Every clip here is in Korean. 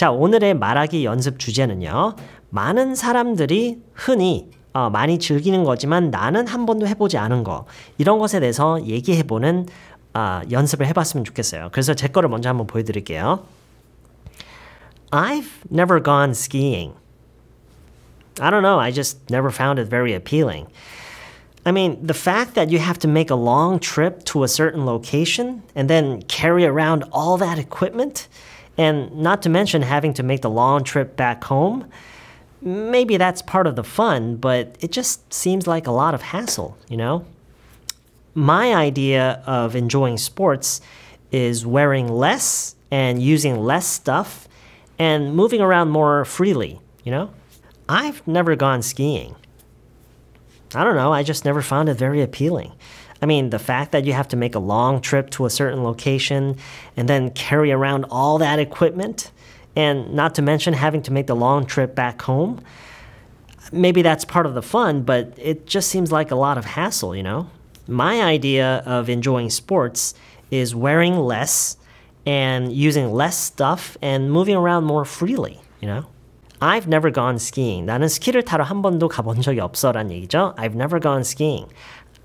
자, 오늘의 말하기 연습 주제는요. 많은 사람들이 흔히 어, 많이 즐기는 거지만 나는 한 번도 해보지 않은 거 이런 것에 대해서 얘기해보는 어, 연습을 해봤으면 좋겠어요. 그래서 제 거를 먼저 한번 보여드릴게요. I've never gone skiing. I don't know. I just never found it very appealing. I mean, the fact that you have to make a long trip to a certain location and then carry around all that equipment. And not to mention having to make the long trip back home. Maybe that's part of the fun, but it just seems like a lot of hassle, you know? My idea of enjoying sports is wearing less and using less stuff and moving around more freely, you know? I've never gone skiing. I don't know, I just never found it very appealing. I mean, the fact that you have to make a long trip to a certain location and then carry around all that equipment, and not to mention having to make the long trip back home, maybe that's part of the fun, but it just seems like a lot of hassle, you know? My idea of enjoying sports is wearing less and using less stuff and moving around more freely, you know? I've never gone skiing. 나는 스키를 타러 한 번도 가본 적이 없어란 얘기죠. I've never gone skiing.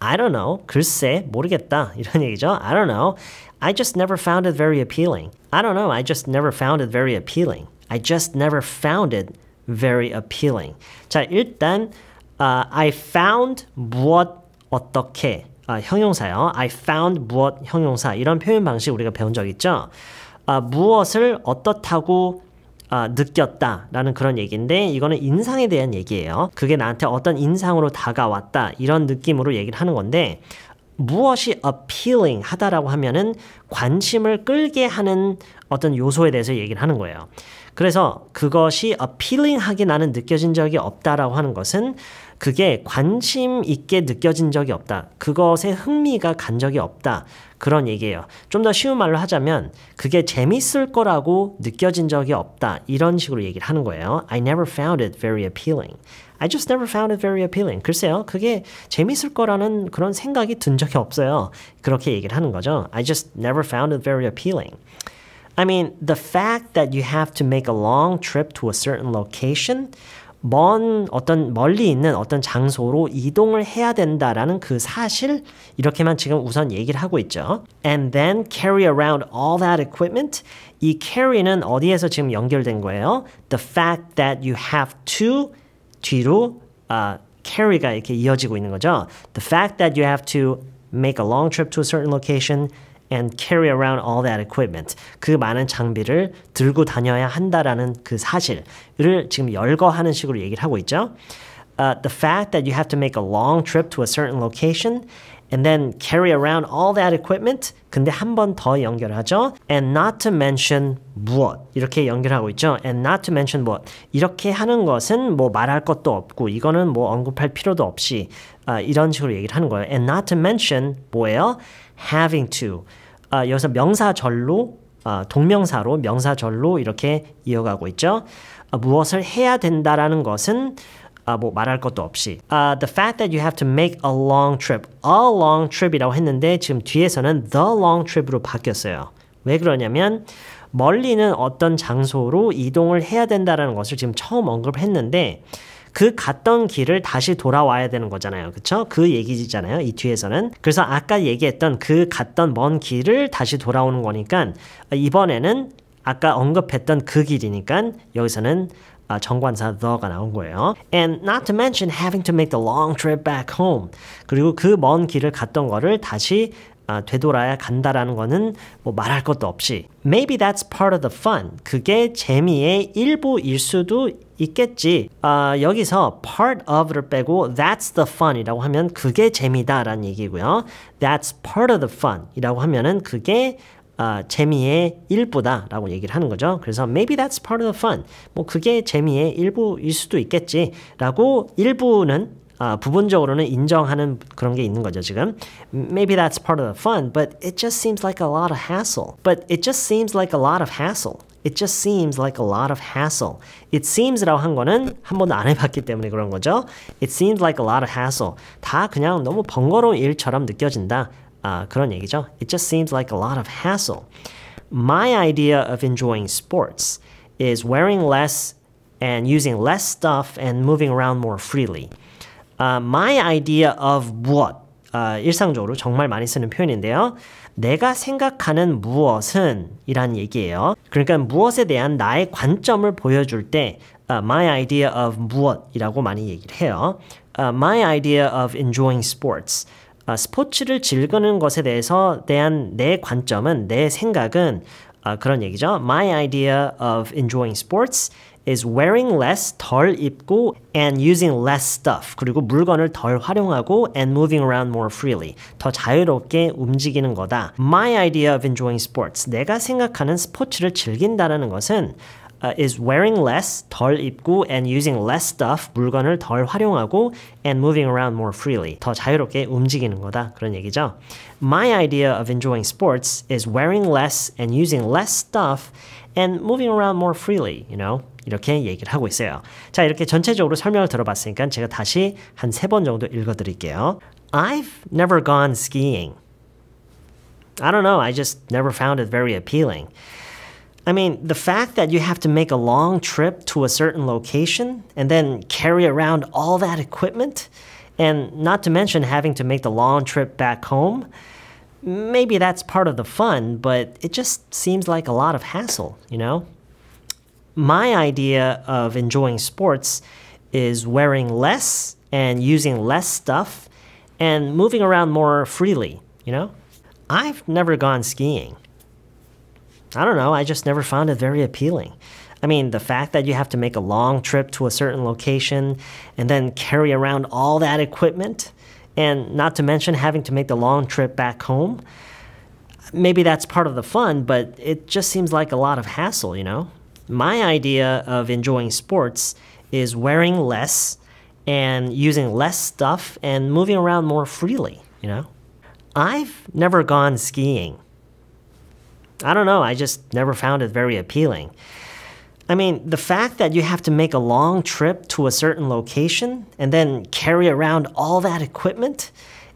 I don't know. 글쎄, 모르겠다. 이런 얘기죠. I don't know. I just never found it very appealing. I don't know. I just never found it very appealing. I just never found it very appealing. 자, 일단 uh, I found 무엇 어떻게 아, 형용사요. I found 무엇 형용사 이런 표현 방식 우리가 배운 적 있죠. 아, 무엇을 어떻다고 아, 어, 느꼈다라는 그런 얘기인데 이거는 인상에 대한 얘기예요. 그게 나한테 어떤 인상으로 다가왔다 이런 느낌으로 얘기를 하는 건데 무엇이 appealing 하다라고 하면은 관심을 끌게 하는 어떤 요소에 대해서 얘기를 하는 거예요. 그래서 그것이 appealing 하게 나는 느껴진 적이 없다라고 하는 것은 그게 관심 있게 느껴진 적이 없다. 그것에 흥미가 간 적이 없다. 그런 얘기예요. 좀 더 쉬운 말로 하자면 그게 재밌을 거라고 느껴진 적이 없다. 이런 식으로 얘기를 하는 거예요. I never found it very appealing. I just never found it very appealing. 글쎄요. 그게 재밌을 거라는 그런 생각이 든 적이 없어요. 그렇게 얘기를 하는 거죠. I just never found it very appealing. I mean, the fact that you have to make a long trip to a certain location 먼 어떤 멀리 있는 어떤 장소로 이동을 해야 된다라는 그 사실 이렇게만 지금 우선 얘기를 하고 있죠. And then carry around all that equipment. 이 carry는 어디에서 지금 연결된 거예요? The fact that you have to 뒤로 uh, carry가 이렇게 이어지고 있는 거죠. The fact that you have to make a long trip to a certain location and carry around all that equipment. 그 많은 장비를 들고 다녀야 한다라는 그 사실을 지금 열거하는 식으로 얘기를 하고 있죠. Uh, the fact that you have to make a long trip to a certain location and then carry around all that equipment. 근데 한번 더 연결하죠. And not to mention 무엇 이렇게 연결하고 있죠. And not to mention 무엇 이렇게 하는 것은 뭐 말할 것도 없고 이거는 뭐 언급할 필요도 없이 아, 이런 식으로 얘기를 하는 거예요. And not to mention 뭐예요? Having to 아, 여기서 명사절로 아, 동명사로 명사절로 이렇게 이어가고 있죠. 아, 무엇을 해야 된다라는 것은 아, 뭐 말할 것도 없이 uh, the fact that you have to make a long trip a long trip이라고 했는데 지금 뒤에서는 the long trip으로 바뀌었어요 왜 그러냐면 멀리는 어떤 장소로 이동을 해야 된다라는 것을 지금 처음 언급했는데 그 갔던 길을 다시 돌아와야 되는 거잖아요. 그쵸? 그 얘기잖아요. 이 뒤에서는. 그래서 아까 얘기했던 그 갔던 먼 길을 다시 돌아오는 거니까 이번에는 아까 언급했던 그 길이니까 여기서는 아, 정관사 the가 나온 거예요. And not to mention having to make the long trip back home. 그리고 그 먼 길을 갔던 거를 다시 아, 되돌아야 간다라는 거는 뭐 말할 것도 없이 Maybe that's part of the fun. 그게 재미의 일부일 수도 있겠지. 아, 여기서 part of를 빼고 that's the fun이라고 하면 그게 재미다라는 얘기고요. That's part of the fun이라고 하면은 그게 아, 재미의 일부다라고 얘기를 하는 거죠. 그래서 maybe that's part of the fun. 뭐 그게 재미의 일부일 수도 있겠지라고 일부는 아, 부분적으로는 인정하는 그런 게 있는 거죠, 지금. Maybe that's part of the fun, but it just seems like a lot of hassle. But it just seems like a lot of hassle. It just seems like a lot of hassle. It seems라고 한 거는 한 번도 안 해봤기 때문에 그런 거죠. It seems like a lot of hassle. 다 그냥 너무 번거로운 일처럼 느껴진다. Uh, 그런 얘기죠. It just seems like a lot of hassle. My idea of enjoying sports is wearing less and using less stuff and moving around more freely. Uh, my idea of what uh, 일상적으로 정말 많이 쓰는 표현인데요. 내가 생각하는 무엇은 이란 얘기예요. 그러니까 무엇에 대한 나의 관점을 보여줄 때 uh, my idea of 무엇이라고 많이 얘기를 해요. Uh, my idea of enjoying sports. 스포츠를 즐기는 것에 대해서 대한 내 관점은 내 생각은 그런 얘기죠. My idea of enjoying sports is wearing less 덜 입고 and using less stuff 그리고 물건을 덜 활용하고 and moving around more freely 더 자유롭게 움직이는 거다. My idea of enjoying sports 내가 생각하는 스포츠를 즐긴다라는 것은 uh, is wearing less, 덜 입고 and using less stuff, 물건을 덜 활용하고 and moving around more freely, 더 자유롭게 움직이는 거다 그런 얘기죠. My idea of enjoying sports is wearing less and using less stuff and moving around more freely, you know. 이렇게 얘기를 하고 있어요. 자, 이렇게 전체적으로 설명을 들어봤으니까 제가 다시 한 세 번 정도 드릴게요. I've never gone skiing. I don't know, I just never found it very appealing. I mean, the fact that you have to make a long trip to a certain location and then carry around all that equipment, and not to mention having to make the long trip back home, maybe that's part of the fun, but it just seems like a lot of hassle, you know? My idea of enjoying sports is wearing less and using less stuff and moving around more freely, you know? I've never gone skiing. I don't know. I just never found it very appealing. I mean, the fact that you have to make a long trip to a certain location and then carry around all that equipment, and not to mention having to make the long trip back home, maybe that's part of the fun, but it just seems like a lot of hassle, you know? My idea of enjoying sports is wearing less and using less stuff and moving around more freely, you know? I've never gone skiing. I don't know, I just never found it very appealing. I mean, the fact that you have to make a long trip to a certain location and then carry around all that equipment,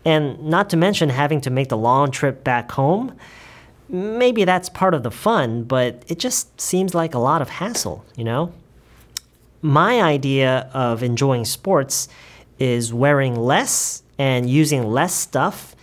and not to mention having to make the long trip back home, maybe that's part of the fun, but it just seems like a lot of hassle, you know? My idea of enjoying sports is wearing less and using less stuff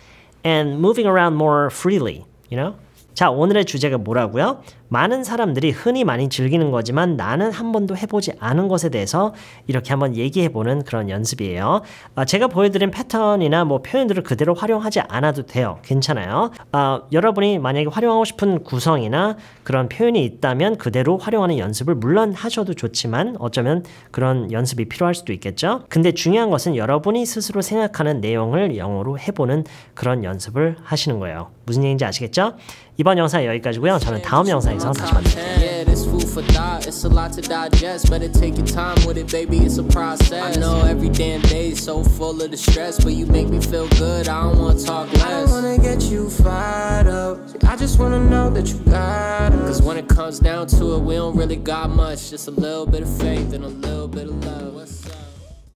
and moving around more freely, you know? 자, 오늘의 주제가 뭐라고요? 많은 사람들이 흔히 많이 즐기는 거지만 나는 한 번도 해보지 않은 것에 대해서 이렇게 한번 얘기해보는 그런 연습이에요. 아, 제가 보여드린 패턴이나 뭐 표현들을 그대로 활용하지 않아도 돼요. 괜찮아요. 아, 여러분이 만약에 활용하고 싶은 구성이나 그런 표현이 있다면 그대로 활용하는 연습을 물론 하셔도 좋지만 어쩌면 그런 연습이 필요할 수도 있겠죠. 근데 중요한 것은 여러분이 스스로 생각하는 내용을 영어로 해보는 그런 연습을 하시는 거예요. 무슨 얘기인지 아시겠죠? 이번 영상 여기까지고요. 저는 네, 다음 영상에 i Yeah, this food for thought. It's a lot to digest. Better take your time with it, baby. It's a process. I know every damn day is so full of the stress, but you make me feel good. I don't wanna talk less. I don't wanna get you fired up. I just wanna know that you got us. Cause when it comes down to it, we don't really got much. Just a little bit of faith and a little bit of love. What's up?